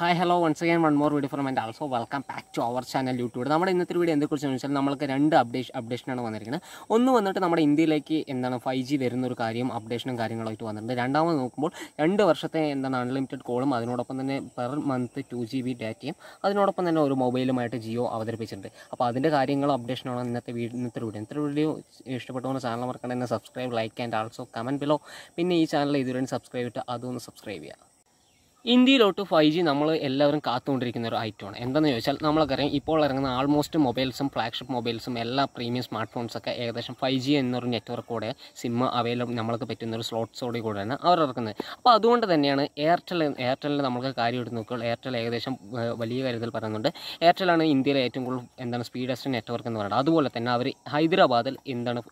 hi hello once again one more video from and also welcome back to our channel YouTube നമ്മുടെ ഇന്നത്തെ video എന്തെക്കുറിച്ച് വെച്ചാൽ നമ്മൾക്ക് രണ്ട് updation അപ്ഡേഷനാണ് വന്നിരിക്കുന്നത് ഒന്ന് വന്നിട്ട് നമ്മുടെ ഇന്ത്യയിലേക്ക് എന്താണ് ഫൈവ് ജി വരുന്ന ഒരു കാര്യം അപ്ഡേഷനും കാര്യങ്ങളായിട്ട് വന്നിട്ടുണ്ട് രണ്ടാമത് നോക്കുമ്പോൾ രണ്ട് വർഷത്തെ എന്താണ് അൺലിമിറ്റഡ് കോളും അതിനോടൊപ്പം തന്നെ per month two G B ഡാറ്റയും അതിനോടൊപ്പം തന്നെ ഒരു മൊബൈലുമായിട്ട് ജിയോ അവതരിപ്പിച്ചിട്ടുണ്ട് അപ്പോൾ അതിൻ്റെ കാര്യങ്ങളും അപ്ഡേഷനാണ് ഇന്നത്തെ ഇന്നത്തെ വീഡിയോ ഇന്നത്തെ വീഡിയോ ഇഷ്ടപ്പെട്ടവന് ചാനൽ മറക്കണ്ട subscribe like and also comment below പിന്നെ ഈ ചാനൽ ഇതുവരെ സബ്സ്ക്രൈബ് ചെയ്തിട്ട് അതൊന്ന് സബ്സ്ക്രൈബ് ചെയ്യുക ഇന്ത്യയിലോട്ട് ഫൈവ് ജി നമ്മൾ എല്ലാവരും കാത്തുകൊണ്ടിരിക്കുന്ന ഒരു ഐറ്റമാണ് എന്താണെന്ന് ചോദിച്ചാൽ നമ്മളൊക്കറിയാം ഇപ്പോൾ ഇറങ്ങുന്ന ആൾമോസ്റ്റ് മൊബൈൽസും ഫ്ലാഗ്ഷിപ്പ് മൊബൈൽസും എല്ലാ പ്രീമിയം സ്മാർട്ട് ഫോൺസൊക്കെ ഏകദേശം ഫൈവ് ജി എന്നൊരു നെറ്റ്വർക്കോടെ സിമ്മ് അവൈലബിൾ നമ്മൾക്ക് പറ്റുന്ന ഒരു സ്ലോട്ട്സോടെ കൂടെയാണ് അവർ ഇറക്കുന്നത് അപ്പോൾ അതുകൊണ്ട് തന്നെയാണ് എയർടെൽ എയർടെല്ലിൽ നമ്മൾക്ക് കാര്യം എടുത്ത് നോക്കുമ്പോൾ എയർടെൽ ഏകദേശം വലിയ കാര്യത്തിൽ പറയുന്നുണ്ട് എയർടെലാണ് ഇന്ത്യയിലെ ഏറ്റവും കൂടുതൽ എന്താണ് സ്പീഡസ്റ്റ് നെറ്റ്വർക്ക് എന്ന് പറയുന്നത് അതുപോലെ തന്നെ അവർ ഹൈദരാബാദിൽ എന്താണ്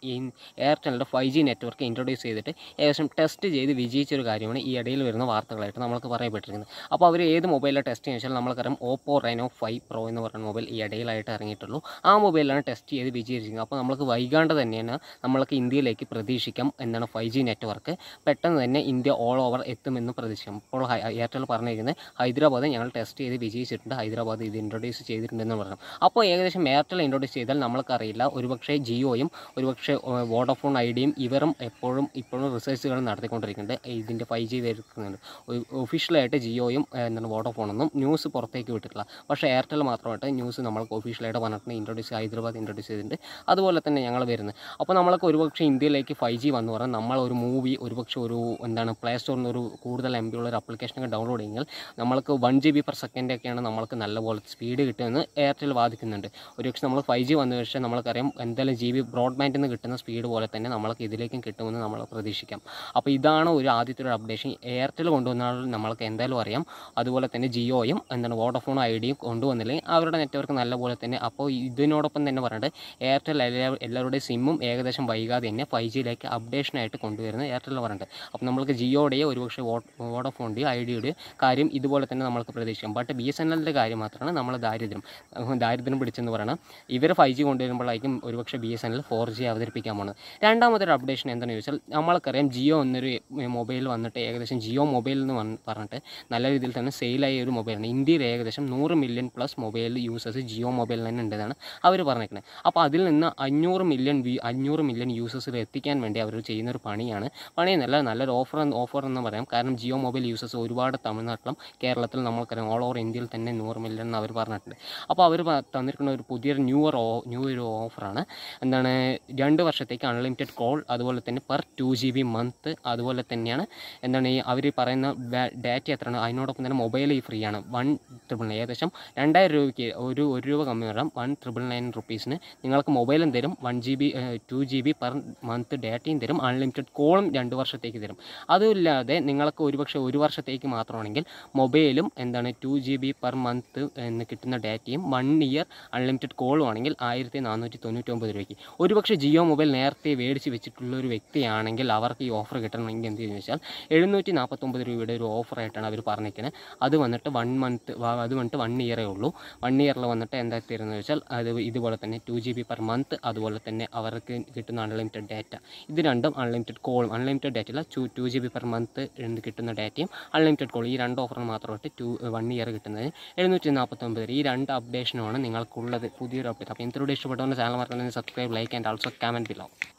എയർടെലിൻ്റെ ഫൈവ് ജി നെറ്റ്വർക്ക് ഇൻട്രൊഡ്യൂസ് ചെയ്തിട്ട് ഏകദേശം ടെസ്റ്റ് ചെയ്ത് വിജയിച്ചൊരു കാര്യമാണ് ഈ ഇടയിൽ വരുന്ന വാർത്തകളായിട്ട് നമ്മൾക്ക് പറയപ്പെടുന്നത് പെട്ടിരിക്കുന്നത് അപ്പോൾ അവർ ഏത് മൊബൈലിലെ ടെസ്റ്റ് ചെയ്യുന്നത് വെച്ചാൽ നമ്മൾക്കറിയാം ഓപ്പോ റൈനോ ഫൈവ് പ്രോ എന്ന് പറയുന്ന മൊബൈൽ ഈ ഇടയിലായിട്ട് ഇറങ്ങിയിട്ടുള്ളൂ ആ മൊബൈലാണ് ടെസ്റ്റ് ചെയ്ത് വിജയിച്ചിരിക്കുന്നത് അപ്പോൾ നമുക്ക് വൈകാണ്ട് തന്നെയാണ് നമ്മൾക്ക് ഇന്ത്യയിലേക്ക് പ്രതീക്ഷിക്കാം എന്നാണ് ഫൈവ് ജി നെറ്റ്വർക്ക് പെട്ടെന്ന് തന്നെ ഇന്ത്യ ഓൾ ഓവർ എത്തുമെന്ന് പ്രതീക്ഷിക്കും ഇപ്പോൾ എയർടെൽ പറഞ്ഞിരിക്കുന്നത് ഹൈദരാബാദ് ഞങ്ങൾ ടെസ്റ്റ് ചെയ്ത് വിജയിച്ചിട്ടുണ്ട് ഹൈദരാബാദ് ഇത് ഇൻട്രൊഡ്യൂസ് ചെയ്തിട്ടുണ്ടെന്ന് പറഞ്ഞു അപ്പോൾ ഏകദേശം എയർടെൽ ഇൻട്രൊഡ്യൂസ് ചെയ്താൽ നമ്മൾക്കറിയില്ല ഒരുപക്ഷേ ജിയോയും ഒരുപക്ഷേ വോഡഫോൺ ഐഡിയയും ഇവരും എപ്പോഴും ഇപ്പോഴും റിസർച്ചുകൾ നടത്തിക്കൊണ്ടിരിക്കുന്നുണ്ട് ഇതിൻ്റെ ഫൈവ് ജി വരുന്നുണ്ട് ഒഫീഷ്യലായിട്ട് ഒഫീഷ്യലായിട്ട് ജിയോയും എന്താണ് വോഡോഫോണൊന്നും ന്യൂസ് പുറത്തേക്ക് വിട്ടിട്ടില്ല പക്ഷേ എയർടെൽ മാത്രമായിട്ട് ന്യൂസ് നമ്മൾക്ക് ഒഫീഷ്യലായിട്ട് വന്നിട്ടുണ്ട് ഇൻട്രൊഡ്യൂസ് ഹൈദരാബാദ് ഇൻട്രൊഡ്യൂസ് ചെയ്തിട്ടുണ്ട് അതുപോലെ തന്നെ ഞങ്ങൾ വരുന്നത് അപ്പോൾ നമ്മൾക്ക് ഒരുപക്ഷെ ഇന്ത്യയിലേക്ക് ഫൈവ് ജി വന്നു പറഞ്ഞാൽ നമ്മൾ ഒരു മൂവി ഒരുപക്ഷെ ഒരു എന്താണ് പ്ലേ സ്റ്റോറിൽ നിന്ന് ഒരു കൂടുതൽ എം ബിയുള്ള ഒരു അപ്ലിക്കേഷനൊക്കെ ഡൗൺലോഡ് ചെയ്യുമ്പോൾ നമ്മൾക്ക് വൺ ജി ബി പെർ സെക്കൻഡൊക്കെയാണ് നമ്മൾക്ക് നല്ലപോലെ സ്പീഡ് കിട്ടുമെന്ന് എയർടെൽ വാദിക്കുന്നുണ്ട് ഒരുപക്ഷെ നമ്മൾ ഫൈവ് ജി വന്ന പക്ഷേ നമ്മൾക്കറിയാം എന്തായാലും ജി ബി ബ്രോഡ്ബാൻഡിൽ നിന്ന് കിട്ടുന്ന സ്പീഡ് പോലെ തന്നെ നമ്മൾക്ക് ഇതിലേക്കും കിട്ടുമെന്ന് നമ്മൾ പ്രതീക്ഷിക്കാം അപ്പോൾ ഇതാണ് ഒരു ആദ്യത്തെ ഒരു അപ്ഡേഷൻ എയർടെൽ കൊണ്ടുവന്നാൽ നമ്മൾക്ക് എന്തായാലും അറിയാം അതുപോലെ തന്നെ ജിയോയും എന്താണ് വോഡഫോൺ ഐഡിയും കൊണ്ടുവന്നില്ലെങ്കിൽ അവരുടെ നെറ്റ്വർക്ക് നല്ലപോലെ തന്നെ അപ്പോൾ ഇതിനോടൊപ്പം തന്നെ പറഞ്ഞിട്ട് എയർടെൽ എല്ലാ എല്ലാവരുടെയും സിമ്മും ഏകദേശം വൈകാതെ തന്നെ ഫൈവ് ജിയിലേക്ക് അപ്ഡേഷനായിട്ട് കൊണ്ടുവരുന്നത് എയർടെൽ പറഞ്ഞിട്ട് അപ്പോൾ നമ്മൾക്ക് ജിയോയുടെയോ ഒരുപക്ഷെ വോഡഫോണിൻ്റെയോ ഐഡിയുടെയോ കാര്യം ഇതുപോലെ തന്നെ നമ്മൾക്ക് പ്രതീക്ഷിക്കാം ബട്ട് ബി എസ് എൻ എല്ലിൻ്റെ കാര്യം മാത്രമാണ് നമ്മൾ ദാരിദ്ര്യം ദാരിദ്ര്യം പിടിച്ചെന്ന് പറയണം ഇവർ ഫൈവ് ജി കൊണ്ടുവരുമ്പോഴായിരിക്കും ഒരുപക്ഷെ B S N L four G അവതരിപ്പിക്കാൻ പോകുന്നത് രണ്ടാമതൊരു അപ്ഡേഷൻ എന്താണെന്ന് ചോദിച്ചാൽ നമ്മൾക്കറിയാം ജിയോ എന്നൊരു മൊബൈൽ വന്നിട്ട് ഏകദേശം ജിയോ മൊബൈൽ എന്ന് പറഞ്ഞിട്ട് നല്ല രീതിയിൽ തന്നെ സെയിലായ ഒരു മൊബൈലാണ് ഇന്ത്യയിൽ ഏകദേശം നൂറ് million plus mobile users Jio mobile തന്നെ ഉണ്ടെന്നാണ് അവർ പറഞ്ഞേക്കുന്നത് അപ്പോൾ അതിൽ നിന്ന് അഞ്ഞൂറ് മില്യൺ വി അഞ്ഞൂറ് മില്യൺ യൂസേഴ്സിൽ എത്തിക്കാൻ വേണ്ടി അവർ ചെയ്യുന്ന ഒരു പണിയാണ് പണിയെന്നല്ല നല്ലൊരു ഓഫർ ഓഫർ എന്ന് പറയാം കാരണം ജിയോ മൊബൈൽ യൂസേഴ്സ് ഒരുപാട് തമിഴ്നാട്ടിലും കേരളത്തിൽ നമ്മൾക്കറിയാം ഓൾ ഓവർ ഇന്ത്യയിൽ തന്നെ നൂറ് മില്യൺ എന്ന് അവർ പറഞ്ഞിട്ടുണ്ട് അപ്പോൾ അവർ തന്നിരിക്കുന്ന ഒരു പുതിയൊരു ന്യൂ ഓ ന്യൂ ഒരു ഓഫറാണ് എന്താണ് രണ്ട് വർഷത്തേക്ക് അൺലിമിറ്റഡ് കോൾ അതുപോലെ തന്നെ per two G B month അതുപോലെ തന്നെയാണ് എന്താണ് ഈ അവർ പറയുന്ന ഡാറ്റ എത്രയാണ് അതിനോടൊപ്പം തന്നെ മൊബൈൽ ഫ്രീ ആണ് വൺ ട്രിപ്പിൾ നയൻ ഏകദേശം രണ്ടായിരം രൂപയ്ക്ക് ഒരു ഒരു രൂപ കമ്മി വരാം വൺ ട്രിപ്പിൾ നയൻ റുപ്പീസിന് നിങ്ങൾക്ക് മൊബൈലും തരും one G B two G B per month ഡാറ്റയും തരും അൺലിമിറ്റഡ് കോളും രണ്ട് വർഷത്തേക്ക് തരും അതുമില്ലാതെ നിങ്ങൾക്ക് ഒരുപക്ഷെ ഒരു വർഷത്തേക്ക് മാത്രമാണെങ്കിൽ മൊബൈലും എന്താണ് two G B per month എന്ന് കിട്ടുന്ന ഡാറ്റയും വൺ ഇയർ അൺലിമിറ്റഡ് കോളും ആണെങ്കിൽ ആയിരത്തി നാനൂറ്റി തൊണ്ണൂറ്റൊമ്പത് രൂപയ്ക്ക് ഒരുപക്ഷെ ജിയോ മൊബൈൽ നേരത്തെ മേടിച്ച് വെച്ചിട്ടുള്ള ഒരു വ്യക്തിയാണെങ്കിൽ അവർക്ക് ഈ ഓഫർ കിട്ടണമെങ്കിൽ എന്ത് ചെയ്യുന്നത് വെച്ചാൽ എഴുന്നൂറ്റി നാൽപ്പത്തൊമ്പത് രൂപയുടെ ഒരു ഓഫറായിട്ടാണ് അവർ പറഞ്ഞിരിക്കുന്നത് അത് വന്നിട്ട് വൺ മന്ത് അത് വന്നിട്ട് വൺ ഇയറേ ഉള്ളൂ വൺ ഇയറിൽ വന്നിട്ട് എന്താ തരുന്നത് വെച്ചാൽ അത് ഇതുപോലെ തന്നെ two G B per month അതുപോലെ തന്നെ അവർക്ക് കിട്ടുന്ന അൺലിമിറ്റഡ് ഡാറ്റ ഇത് രണ്ടും അൺലിമിറ്റഡ് കോളും അൺലിമിറ്റഡ് ഡാറ്റ അല്ല two G B per month കിട്ടുന്ന ഡാറ്റയും അൺലിമിറ്റഡ് കോൾ ഈ രണ്ട് ഓഫറിന് മാത്രമായിട്ട് ടു വൺ ഇയർ കിട്ടുന്നത് എഴുന്നൂറ്റി നാൽപ്പത്തൊമ്പത് ഈ രണ്ട് അപ്ഡേഷനുമാണ് നിങ്ങൾക്കുള്ളത് പുതിയൊരു അപ്ഡേറ്റ് അപ്പോൾ ഇൻട്രോഡ് ഇഷ്ടപ്പെട്ടവരുടെ ചാനൽ മറക്കുന്നത് subscribe like and also comment below